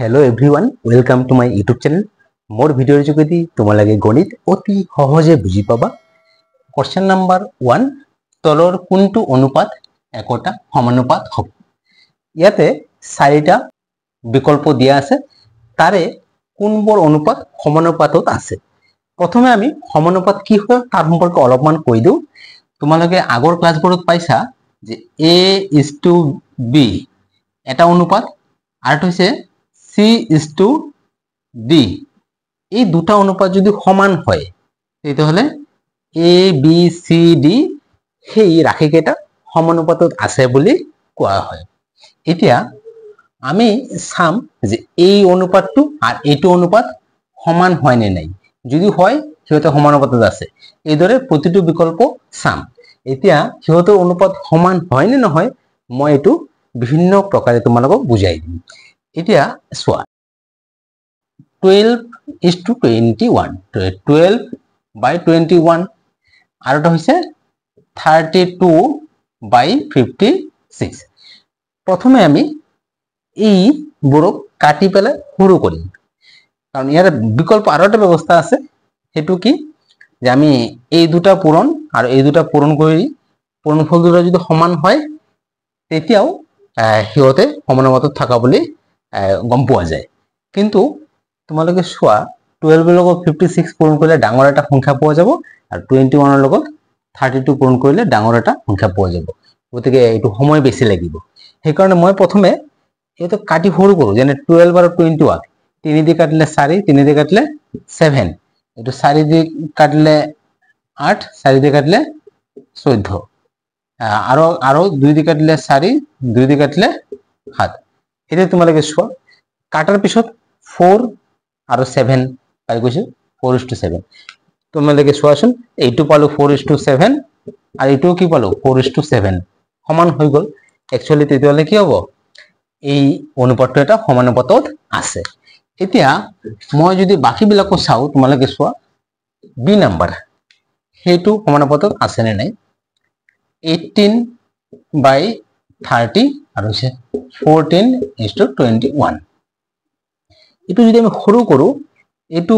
hello everyone welcome to my YouTube channel more ভিডিওর যোগেদি তোমালোকে গণিত অতি সহজে বুজি পাবা কোশ্চেন নাম্বাৰ ওৱান তলৰ কোনটো অনুপাত একোটা সমানুপাত হ'ব ইয়াতে চাৰিটা বিকল্প দিয়া আছে তাৰে কোনবোৰ অনুপাত সমানুপাতত আছে প্ৰথমে আমি সমানুপাত কি হয় তাৰ সম্পৰ্কে অলপমান কৈ দিওঁ তোমালোকে আগৰ ক্লাছবোৰত পাইছা যে এ ইজ টু বি এটা অনুপাত আৰ্ট হৈছে সি ইস টু ডি এই দুটা অনুপাত যদি সমান হয় তেতিয়াহ'লে এ বি চি ডি সেই ৰাশিকেইটা সমানুপাতত আছে বুলি কোৱা হয় এতিয়া আমি চাম যে এই অনুপাতটো আৰু এইটো অনুপাত সমান হয় নে নাই যদি হয় সিহঁতে সমানুপাতত আছে এইদৰে প্ৰতিটো বিকল্প চাম এতিয়া সিহঁতৰ অনুপাত সমান হয় নে নহয় মই এইটো বিভিন্ন প্ৰকাৰে তোমালোকক বুজাই দিম এটা one twelve is to twenty one twelve by twenty one আৰু এটা হৈছে thirty two by fifty six প্ৰথমে আমি এই বড়োক কাটি পেলাই সৰু কৰিম কাৰণ ইয়াৰ বিকল্প আৰু এটা ব্যৱস্থা আছে সেইটো কি যে আমি এই দুটা পূৰণ আৰু এই দুটা পূৰণ কৰি পূৰণফল দুটা যদি সমান হয় তেতিয়াও সিহঁতে সমানৰ মাজত থকা বুলি গম পোৱা যায় কিন্তু তোমালোকে চোৱা টুৱেলভৰ লগত ফিফটি ছিক্স পূৰণ কৰিলে ডাঙৰ এটা সংখ্যা পোৱা যাব আৰু টুৱেণ্টি ওৱানৰ লগত থাৰ্টি টু পূৰণ কৰিলে ডাঙৰ এটা সংখ্যা পোৱা যাব গতিকে এইটো সময় বেছি লাগিব সেইকাৰণে মই প্ৰথমে এইটো কাটি সৰু কৰোঁ যেনে টুৱেল্ভ আৰু টুৱেণ্টি ওৱান তিনি দি কাটিলে চাৰি তিনি দি কাটিলে ছেভেন এইটো চাৰি দি কাটিলে আঠ চাৰি দি কাটিলে চৈধ্য আৰু আৰু দুই দি কাটিলে চাৰি দুই দি কাটিলে সাত এতিয়া তোমালোকে চোৱা কাটাৰ পিছত ফ'ৰ আৰু ছেভেন পাই গৈছোঁ ফ'ৰ ইস টু ছেভেন তোমালোকে চোৱাচোন এইটো পালোঁ ফ'ৰ ইস টু ছেভেন আৰু এইটোও কি পালোঁ ফ'ৰ ইস টু ছেভেন সমান হৈ গ'ল একচুৱেলি তেতিয়াহ'লে কি হ'ব এই অনুপাতটো এটা সমানুপাতত আছে এতিয়া মই যদি বাকীবিলাকো চাওঁ তোমালোকে চোৱা বি নাম্বাৰ সেইটো সমানুপাতত আছেনে নাই এইটিন বাই থার্টি আর হচ্ছে fourteen is to twenty one একটু যদি আমি সৰু কৰোঁ এইটো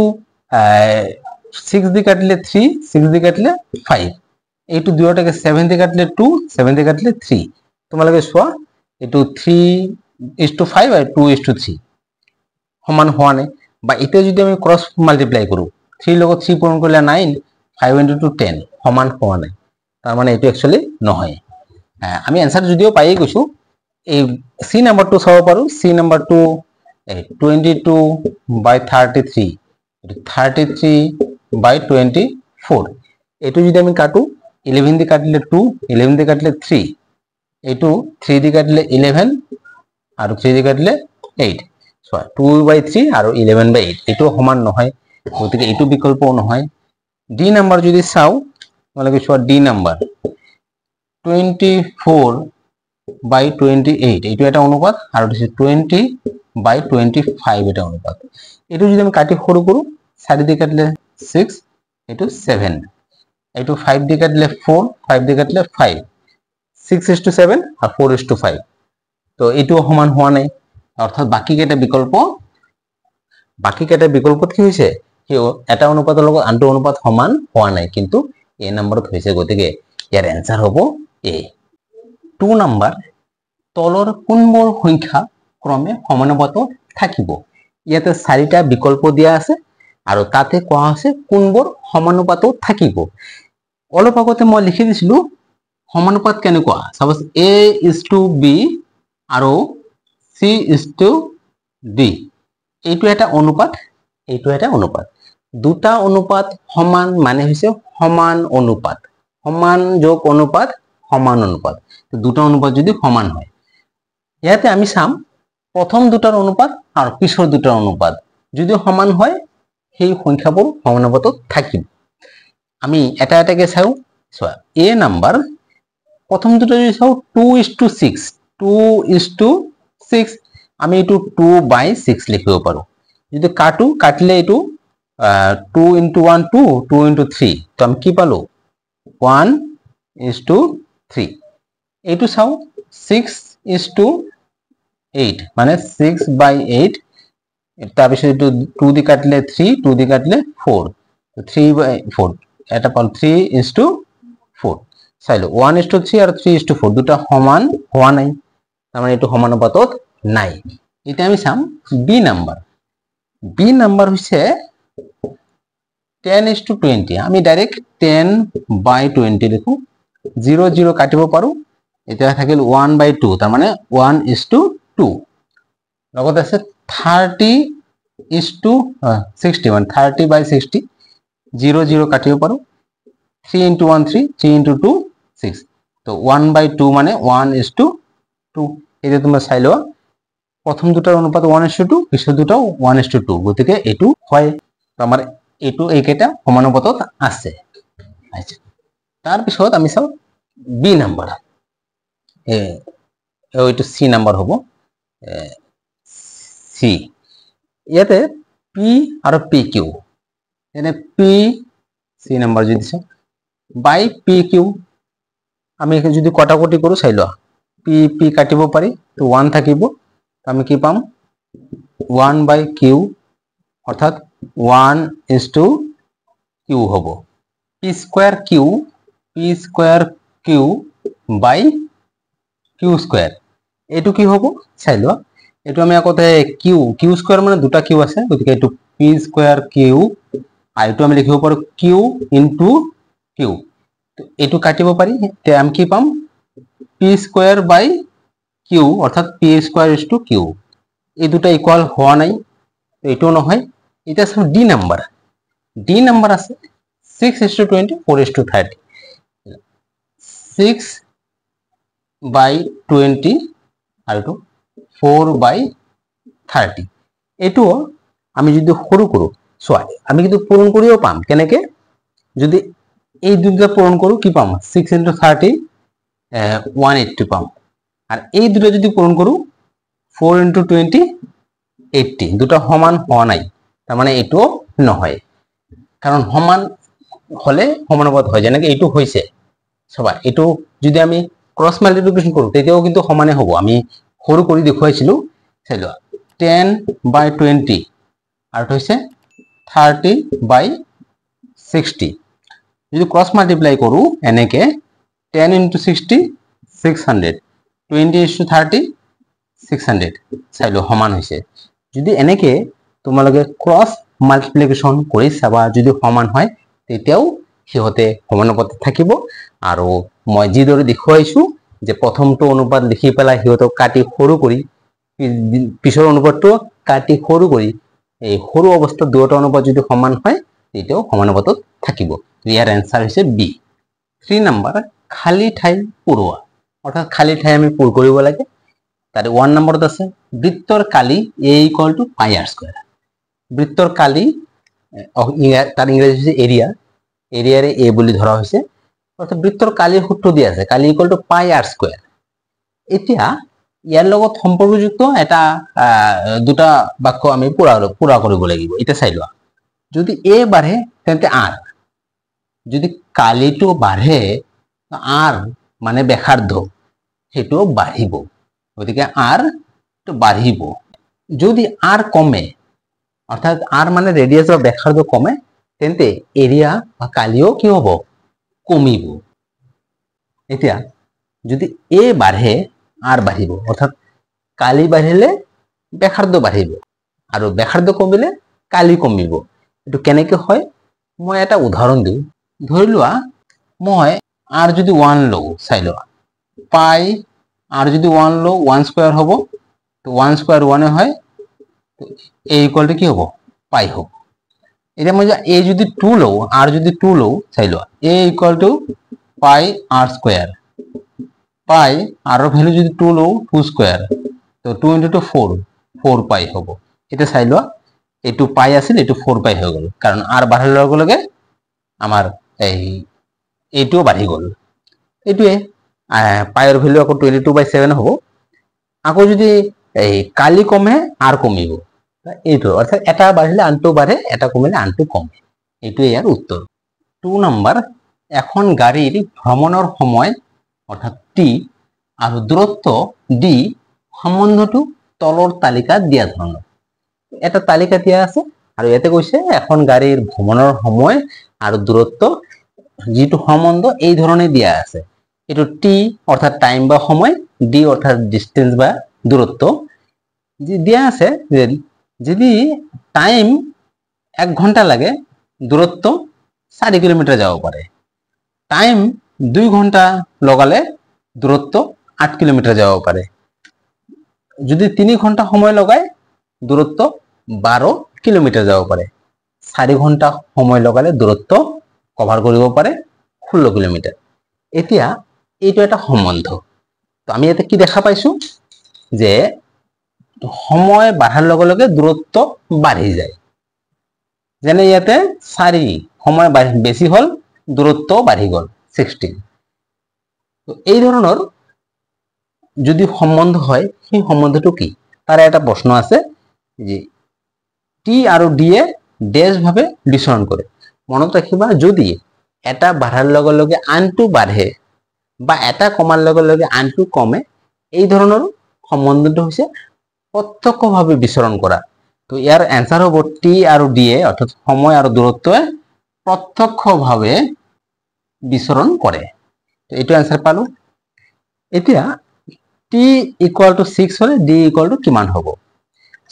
সিক্স দি কাটলে থ্রি সিক্স দি কাটলে ফাইভ এইটো দুয়োটাকে সেভেন দি কাটলে টু সেভেন দিয়ে কাটলে থ্রি তোমালোকে চোৱা এইটো থ্ৰী ইজ টু ফাইভ আৰু টু ইজ টু থ্ৰী সমান হোৱা নাই বা এতিয়া যদি আমি ক্ৰছ মাল্টিপ্লাই কৰোঁ থ্ৰীৰ লগত থ্ৰী পূৰণ কৰিলে nine five into two ten সমান হোৱা নাই তাৰমানে এইটো একচুৱেলি নহয় আমি এনসাৰ যদিও পাই গৈছো এই সি নাম্বাৰটো চাব পাৰো সি নাম্বারটো 22 বাই 33 33 বাই 24 এটো যদি আমি কাটু 11 দি কাটিলে 2 11 দি কাটিলে 3 এটো 3 দি কাটিলে 11 আৰু 3 দি কাটিলে এইট সো 2 বাই 3 আৰু ইলেভেন বাই এইট এটো সমান নহয় গতিকে এটো বিকল্পও নহয় ডি নাম্বার যদি চাও তাহলে কিছু D number twenty four by twenty eight এইটা একটা অনুপাত আর ওটা হচ্ছে টোয়েন্টি বাই টোয়েন্টি ফাইভ এটা অনুপাত এটা যদি আমি কাটি ফোর করু সারি দিয়ে কাটলে সিক্স এটু সেভেন এটু ফাইভ দিয়ে কাটলে ফোর ফাইভ দিয়ে কাটলে five six is to seven আর ফোর ইস টু ফাইভ তো এটুও সমান হওয়া নাই অর্থাৎ বাকি কেটা বিকল্প বাকি কেটা বিকল্পত কি হৈছে সেই এটা অনুপাতৰ লগত আনটো অনুপাত সমান হোৱা নাই কিন্তু এই নম্বৰত হৈছে গতিকে ইয়াৰ এনচাৰ হ'ব এ টু নাম্বার তলৰ কোনবোৰ সংখ্যা ক্ৰমে সমানুপাত থাকিব ইয়াতে চাৰিটা বিকল্প দিয়া আছে আৰু তাতে কোৱা হৈছে কোনবোৰ সমানুপাত থাকিব অলপ আগতে মই লিখি দিছিলোঁ সমানুপাত কেনেকুৱা চাপ'জ এ ইজ টু বি আৰু চি ইজ টু ডি এইটো এটা অনুপাত এইটো এটা অনুপাত দুটা অনুপাত সমান মানে হৈছে সমান অনুপাত সমান যোগ অনুপাত সমান অনুপাত দুটা অনুপাত যদি সমান হয় ইয়াতে আমি চাম প্ৰথম দুটাৰ অনুপাত আৰু পিছৰ দুটাৰ অনুপাত যদি সমান হয় সেই সংখ্যাবোৰ সমানুপাতত থাকিব আমি এটা এটাকে চাওঁ চোৱা এ নাম্বাৰ প্ৰথম দুটা যদি চাওঁ two is to six two is to six আমি এইটো টু বাই ছিক্স লিখিব পাৰোঁ যদি কাটো কাটিলে এইটো two into one two two into three তো আমি কি পালোঁ ওৱান ইজ টু থ্রি এইটো চাওঁ ছিক্স ইজ টু এইট মানে ছিক্স বাই এইট তাৰপিছত এইটো টু দি কাটিলে থ্ৰী টু দি কাটিলে ফ'ৰ থ্ৰী বাই ফ'ৰ এটা পালোঁ থ্ৰী ইজ টু ফ'ৰ চাই লওঁ ওৱান ইজ টু থ্ৰী আৰু থ্ৰী ইজ টু ফ'ৰ দুটা সমান হোৱা নাই তাৰমানে এইটো সমানুপাতত নাই এতিয়া আমি চাম বি নাম্বাৰ বি নাম্বাৰ হৈছে টেন ইজ টু টুৱেণ্টি আমি ডাইৰেক্ট টেন বাই টুৱেণ্টি লিখোঁ জিৰ' জিৰ' কাটিব পাৰোঁ এতিয়া থাকিল ওৱান বাই টু তাৰমানে ওৱান ইজ টু টু লগত আছে থাৰ্টি ইজ টু ছিক্সটি মানে thirty by sixty zero' zero' কাটিব পাৰোঁ three into one three three into two six তো ওৱান বাই টু মানে one is to two two তোমাৰ চাই লোৱা প্ৰথম দুটাৰ অনুপাত ওৱান ইজ টু টু পিছত দুটাও ওৱান ইজ টু টু গতিকে এইটো হয় তো আমাৰ এইটো এইকেইটা সমানুপাতত আছে আচ্ছা তাৰপিছত আমি চাওঁ বি নাম্বাৰ এইটো চি নাম্বাৰ হ'ব চি ইয়াতে পি আৰু পি কিউ এনে পি চি নাম্বাৰ যদি চাওঁ বাই পি কিউ আমি যদি কটাকটি কৰোঁ চাই লোৱা পি পি কাটিব পাৰি তো ওৱান থাকিব আমি কি পাম ওৱান বাই কিউ অৰ্থাৎ ওৱান ইজ টু কিউ হ'ব P square Q P square Q by Q square এইটো কি হ'ব চাই লোৱা এইটো আমি আকৌ কিউ কিউ স্কুৱাৰ মানে দুটা কিউ আছে গতিকে এইটো পি স্কুৱাৰ কিউ আৰু এইটো আমি লিখিব পাৰোঁ কিউ ইনটু কিউ এইটো কাটিব পাৰি এতিয়া আমি কি পাম পি স্কুৱাৰ বাই কিউ অৰ্থাৎ P square is to Q এই দুটা ইকুৱেল হোৱা নাই এইটোও নহয় এতিয়া চাম ডি নাম্বাৰ ডি নাম্বাৰ আছে six is to twenty four is to thirty six by twenty আৰু এইটো ফ'ৰ বাই থাৰ্টি এইটো আমি যদি সৰু কৰোঁ চোৱা আমি কিন্তু পূৰণ কৰিও পাম কেনেকৈ যদি এই দুটা পূৰণ কৰোঁ কি পাম six into thirty one eighty পাম আর এই দুটা যদি পূরণ করু ফোর ইন্টু টোয়েন্টি এইটটি দুটা সমান হওয়া নাই তার মানে এইটো নহয় কারণ সমান হলে সমানুপাত হয় যেনেকে এইটো হয়েছে চাবা এইটো যদি আমি ক্ৰছ মাল্টিপ্লিকেশ্যন কৰোঁ তেতিয়াও কিন্তু সমানে হ'ব আমি সৰু কৰি দেখুৱাইছিলো চাই লোৱা টেন বাই টুৱেণ্টি আৰু হৈছে থাৰ্টি বাই ছিক্সটি যদি ক্ৰছ মাল্টিপ্লাই কৰোঁ এনেকে ten into sixty six hundred twenty into thirty six hundred চাই লোৱা সমান হৈছে যদি এনেকে তোমালোকে ক্ৰছ মাল্টিপ্লিকেশ্যন কৰি চাবা যদি সমান হয় তেতিয়াও সিহঁতে সমানৰ পথত থাকিব আৰু মই যিদৰে দেখুৱাইছোঁ যে প্ৰথমটো অনুপাত লিখি পেলাই সিহঁতক কাটি সৰু কৰি পিছৰ অনুপাতটো কাটি সৰু কৰি এই সৰু অৱস্থাত দুয়োটা অনুপাত যদি সমান হয় তেতিয়াও সমানুপাতত থাকিব ইয়াৰ এনচাৰ হৈছে বি থ্ৰী নাম্বাৰ খালী ঠাই পুৰোৱা অৰ্থাৎ খালী ঠাই আমি পুৰ কৰিব লাগে তাৰে ওৱান নম্বৰত আছে বৃত্তৰ কালি A equal to pi R square বৃত্তৰ কালি তাৰ ইংৰাজী হৈছে এৰিয়া এরিয়ারে এ বলে ধরা হয়েছে অর্থাৎ বৃত্তর কালির সূত্র দিয়ে আছে কালি equal to pi R square এতিয়া ইয়াৰ লগত সম্পৰ্কযুক্ত এটা দুটা বাক্য আমি পুরা পুরা কৰিব লাগিব এতিয়া চাই লোৱা যদি এ বাড়ে তেন্তে আৰ যদি কালিটো বাঢ়ে আৰ মানে ব্যাসাৰ্ধ সেইটো বাঢ়িব গতিকে আৰটো বাঢ়িব যদি আৰ কমে অৰ্থাৎ আৰ মানে ৰেডিয়াছ বা ব্যাসাৰ্ধ কমে তেন্তে এৰিয়া বা কালিও কি হ'ব কমিব এতিয়া যদি এ বাঢ়ে আর বাঢ়িব অর্থাৎ কালি বাঢ়িলে ব্যাসাৰ্ধ বাঢ়িব আৰু ব্যাসাৰ্ধ কমিলে কালি কমিব এইটো কেনেকৈ হয় মই এটা উদাহৰণ দিওঁ ধৰি লোৱা মই আর যদি ওৱান লওঁ চাই লোৱা পাই আর যদি ওৱান লওঁ ওৱান স্কোয়ার হ'ব তো ওৱান স্কোয়ার ওৱানে হয় তো এই ইকুৱেলটো কি হ'ব পাই হ'ব এটা মধ্যে মানে এ যদি টু লও আর যদি টু লও তাই লো A equal to pi R square pi R value যদি টু লও টু স্কোয়ার তো two into two four four pi হব এটা চাই লোৱা এইটো পাই আছিল এইটো ফ'ৰ পাই হৈ গ'ল কাৰণ আৰ বাঢ়াৰ লগে লগে আমাৰ এই এইটোও বাঢ়ি গ'ল এইটোৱে পায়ৰ ভেলু আকৌ টুৱেণ্টি টু বাই ছেভেন হ'ব আকৌ যদি এই কালি কমে আৰ কমিব এইটো অর্থাৎ এটা বাড়লে আনটু বাড়ে এটা কমলে আনটু কমে এইটো ইয়ার উত্তর টু নাম্বার এখন গাড়ির ভ্রমণের সময় অর্থাৎ টি আর দূরত্ব ডি সম্বন্ধটো তলৰ তালিকা দিয়া ধৰণৰ এটা তালিকা দিয়া আছে আৰু ইয়াতে কৈছে এখন গাড়ীৰ ভ্ৰমণৰ সময় আৰু দূৰত্ব যিটো সম্বন্ধ এই ধৰণে দিয়া আছে এইটো টি অৰ্থাৎ টাইম বা সময় ডি অৰ্থাৎ ডিষ্টেঞ্চ বা দূৰত্ব দিয়া আছে যদি টাইম এক ঘন্টা লাগে দূরত্ব চারি কিলোমিটার যাব পারে টাইম দুই ঘন্টা লগালে দূরত্ব আট কিলোমিটার যাব পারে যদি তিনি ঘন্টা সময় লগায় দূরত্ব বারো কিলোমিটার যাব পাৰে চাৰি ঘণ্টা সময় লগালে দূৰত্ব কভাৰ কৰিব পাৰে ষোল্ল কিলোমিটাৰ এতিয়া এইটো এটা সম্বন্ধ তো আমি ইয়াতে কি দেখা পাইছোঁ যে সময় বাঢ়াৰ লগে লগে দূৰত্ব বাঢ়ি যায় যেনে ইয়াতে চাৰি সময় বেছি হ'ল দূৰত্বও বাঢ়ি গ'ল ছিক্সটিন এই ধৰণৰ যদি সম্বন্ধ হয় সেই সম্বন্ধটো কি তাৰে এটা প্ৰশ্ন আছে যে টি আৰু ডিয়ে ডেছভাৱে বিচৰণ কৰে মনত ৰাখিবা যদি এটা বাঢ়াৰ লগে লগে আনটো বাঢ়ে বা এটা কমাৰ লগে লগে আনটো কমে এই ধৰণৰ সম্বন্ধটো হৈছে প্রত্যক্ষভাবে বিচরণ করা তো ইয়ার অ্যান্সার হব টি আর ডি এ অর্থাৎ সময় আর দূরত্ব প্রত্যক্ষভাৱে বিচৰণ কৰে এইটো এনচাৰ পালো এতিয়া টি ইকুৱেল টু ছিক্স হ'লে ডি ইকুৱেল টু কিমান হ'ব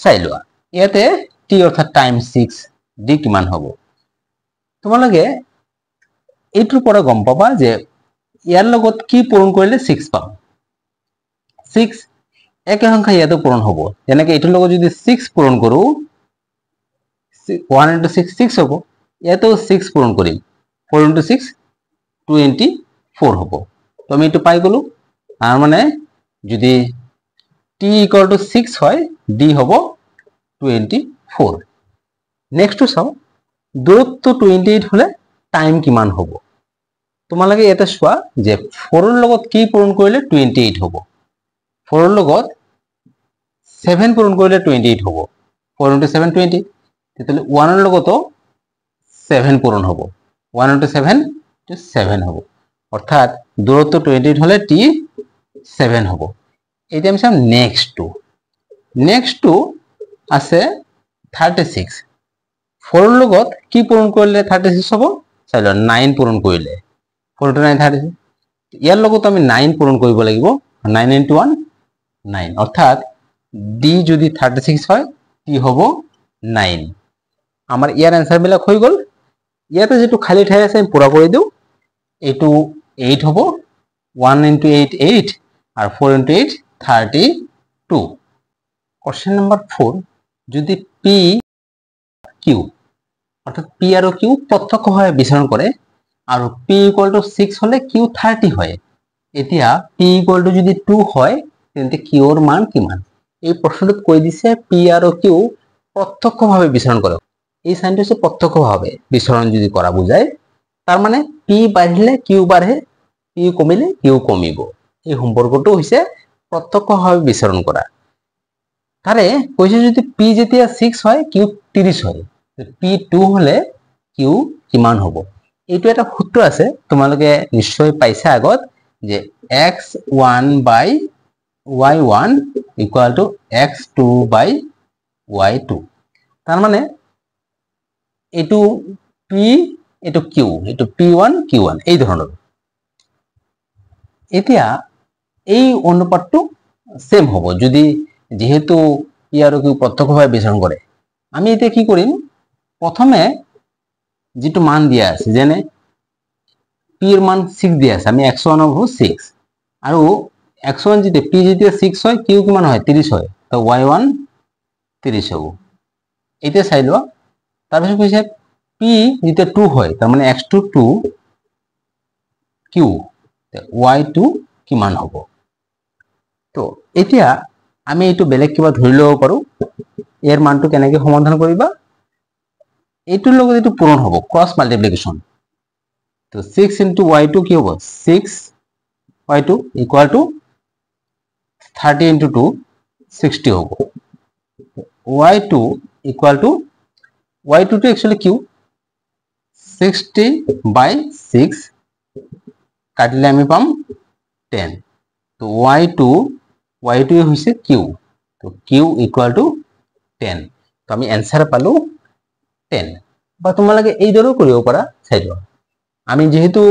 চাই লোৱা ইয়াতে টি অৰ্থাৎ টাইম ছিক্স ডি কিমান হ'ব তোমালোকে এইটোৰ পৰা গম পাবা যে ইয়াৰ লগত কি পূৰণ কৰিলে ছিক্স পাব ছিক্স একে সংখ্যা ইয়াতো পূৰণ হ'ব যেনেকৈ এইটোৰ লগত যদি ছিক্স পূৰণ কৰোঁ ওৱান ইণ্টু ছিক্স ছিক্স হ'ব ইয়াতো ছিক্স পূৰণ কৰিম four into six twenty four হ'ব তো আমি এইটো পাই গ'লোঁ মানে যদি টি ইকুৱেল টু ছিক্স হয় ডি হ'ব টুৱেণ্টি ফ'ৰ নেক্সটটো চাওঁ দূৰত্ব টুৱেণ্টি এইট হ'লে টাইম কিমান হ'ব তোমালোকে ইয়াতে চোৱা যে ফ'ৰৰ লগত কি পূৰণ কৰিলে টুৱেণ্টি এইট হ'ব ফ'ৰৰ লগত ছেভেন পূৰণ কৰিলে টুৱেণ্টি এইট হ'ব ফ'ৰ ইণ্টু ছেভেন টুৱেণ্টি তেতিয়াহ'লে ওৱানৰ লগতো ছেভেন পূৰণ হ'ব one into seven to seven হ'ব অৰ্থাৎ দূৰত্ব টুৱেণ্টি এইট হ'লে টি ছেভেন হ'ব এতিয়া আমি চাম নেক্সট টু নেক্সট টু আছে থাৰ্টি ছিক্স ফ'ৰৰ লগত কি পূৰণ কৰিলে থাৰ্টি ছিক্স হ'ব চাই লওঁ নাইন পূৰণ কৰিলে four into nine thirty six ইয়াৰ লগতো আমি নাইন পূৰণ কৰিব লাগিব নাইন ইণ্টু ওৱান নাইন অর্থাৎ ডি যদি থার্টি সিক্স হয় টি হব নাইন আমার ইয়ার অ্যান্সারবিলাক হৈ গ'ল ইয়াতে যিটো খালী ঠাই আছে আমি পূৰা কৰি দিওঁ এইটো এইট হ'ব ওৱান ইণ্টু এইট এইট আৰু four into eight thirty two question number four যদি পি কিউ অৰ্থাৎ পি আৰু কিউ প্ৰত্যক্ষভাৱে বিচৰণ কৰে আৰু পি ইকুৱেল টু ছিক্স হ'লে কিউ থাৰ্টি হয় এতিয়া পি ইকুৱেল টু যদি টু হয় তেন্তে কিউর মান কিমান এই প্রশ্নটোত কৈ দিছে পি আৰু কিউ প্ৰত্যক্ষভাৱে বিচৰণ কৰক এই সাইনটো হৈছে প্ৰত্যক্ষভাৱে বিচৰণ যদি কৰা বুজায় তাৰমানে পি বাঢ়িলে কিউ বাঢ়ে পি কমিলে কিউ কমিব এই সম্পৰ্কটো হৈছে প্ৰত্যক্ষভাৱে বিচৰণ কৰা তাৰে কৈছে যদি পি যেতিয়া ছিক্স হয় কিউ ত্ৰিছ হয় পি টু হ'লে কিউ কিমান হ'ব এইটো এটা সূত্ৰ আছে তোমালোকে নিশ্চয় পাইছা আগত যে X one by y1 equal to x2 by y2 তার মানে এটু p এটু q এটু p1 q1 এই ধৰণৰ এতিয়া এই অনুপাতটো সেম হ'ব যদি যিহেতু ই আৰু কি প্ৰত্যক্ষভাৱে বিশ্লেষণ কৰে আমি এতিয়া কি কৰিম প্ৰথমে যিটো মান দিয়া আছে যেনে পিৰ মান ছিক্স দিয়া আছে আমি এক্স ওৱানৰ হ'ব ছিক্স আৰু একশো ইঞ্চিতে পি যেতিয়া ছিক্স হয় কিউ কিমান হয় ত্ৰিছ হয় তো ৱাই ওৱান ত্ৰিছ হ'ব এতিয়া চাই লোৱা তাৰপিছত কৈছে পি যেতিয়া টু হয় তাৰমানে X two to Q Y two কিমান হ'ব তো এতিয়া আমি এইটো বেলেগ কিবা ধৰি ল'ব পাৰোঁ ইয়াৰ মানটো কেনেকৈ সমাধান কৰিবা এইটোৰ লগত এইটো পূৰণ হ'ব ক্ৰছ মাল্টিপ্লিকেশ্যন তো ছিক্স ইণ্টু ৱাই টু কি হ'ব six y2 equal to thirty into two sixty ಹೋಗು Y two equal to Y two two actually Q sixty by six কাটিলে আমি পাম টেন তো ওয়াই টু ওয়াই টু হয়েছে Q তো কিউ ইকুয়াল টু টেন তো আমি এনসার পালো টেন বা তোমালোকে এইদৰেও কৰিব পৰা চাই লোৱা আমি যিহেতু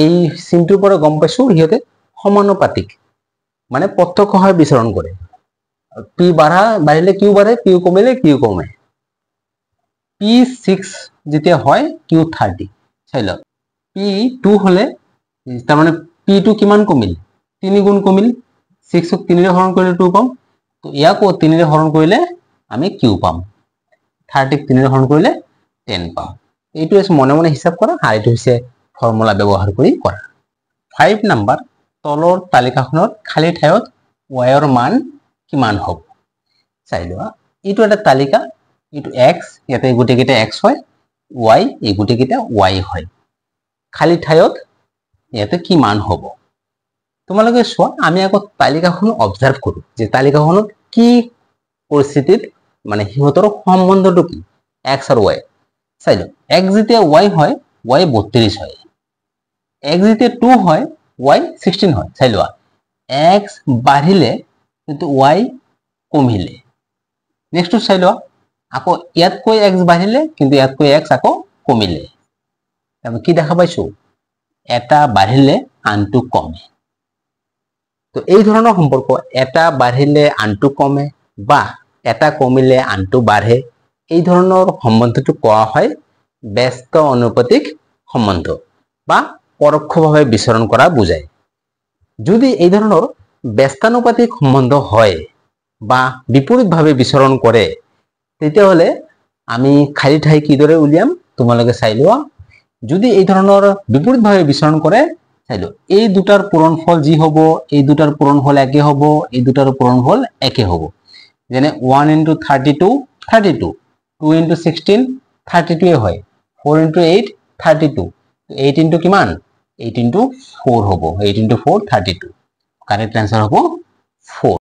এই চিনটোৰ পৰা গম পাইছো সিহঁতে সমানুপাতিক মানে প্রত্যক্ষভাবে বিচরণ করে পি বাড়া বাড়িলে কিউ বাড়ে কিউ কমেলে কিউ কমে পি সিক্স যেতিয়া হয় কিউ থার্টি চাইল পি টু হলে তাৰমানে পি টু কিমান কমিল তিনি গুণ কমিল ছিক্সক তিনিৰে হৰণ কৰিলে টু পাম তো ইয়াকো তিনিৰে হৰণ কৰিলে আমি কিউ পাম থাৰ্টিক তিনিৰে হৰণ কৰিলে টেন পাম এইটো মনে মনে হিচাপ কৰা আৰু এইটো হৈছে ফৰ্মুলা ব্যৱহাৰ কৰি কৰা ফাইভ নাম্বাৰ তলৰ তালিকাখনত খালী ঠাইত ৱাইৰ মান কিমান হ'ব চাই লোৱা এইটো এটা তালিকা এইটো এক্স ইয়াতে গোটেইকেইটা এক্স হয় ৱাই এই গোটেইকেইটা ৱাই হয় খালি ঠাইত ইয়াতে কি মান হ'ব তোমালোকে চোৱা আমি আকৌ তালিকাখন অবজাৰ্ভ কৰোঁ যে তালিকাখনত কি পৰিস্থিতিত মানে সিহঁতৰ সম্বন্ধটো কি এক্স আৰু ৱাই চাই লওক এক্স যেতিয়া ৱাই হয় ৱাই বত্ৰিছ হয় এক্স যেতিয়া টু হয় ওয়াই সিক্সটিন হয় চাই চাইলোৱা এক্স বাঢ়িলে কিন্তু ওয়াই কমিলে নেক্সটটো চাই লোৱা আকৌ ইয়াতকৈ এক্স বাঢ়িলে কিন্তু ইয়াতকৈ এক্স আকৌ কমিলে তাৰমানে কি দেখা পাইছো এটা বাঢ়িলে আনটো কমে তো এই ধৰণৰ সম্পৰ্ক এটা বাঢ়িলে আনটো কমে বা এটা কমিলে আনটো বাঢ়ে এই ধৰণৰ সম্বন্ধটো কোৱা হয় ব্যস্ত অনুপাতিক সম্বন্ধ বা পরোক্ষভাবে বিচরণ করা বোঝায় যদি এই ধরনের ব্যস্তানুপাতিক সম্বন্ধ হয় বা বিপরীতভাৱে বিচৰণ কৰে তেতিয়াহ'লে আমি খালি ঠাই কিদৰে উলিয়াম তোমালোকে চাই লোৱা যদি এই ধৰণৰ বিপৰীতভাৱে বিচৰণ কৰে চাই লোৱা এই দুটাৰ পূৰণ ফল যি হ'ব এই দুটাৰ পূৰণ ফল একে হ'ব এই দুটাৰ পূৰণ ফল একে হ'ব যেনে one into thirty two thirty two two into sixteen thirty two হয় four into eight thirty two eight into কিমান এইট ইন্টু ফোর হব eight into four thirty two correct answer হব ফোর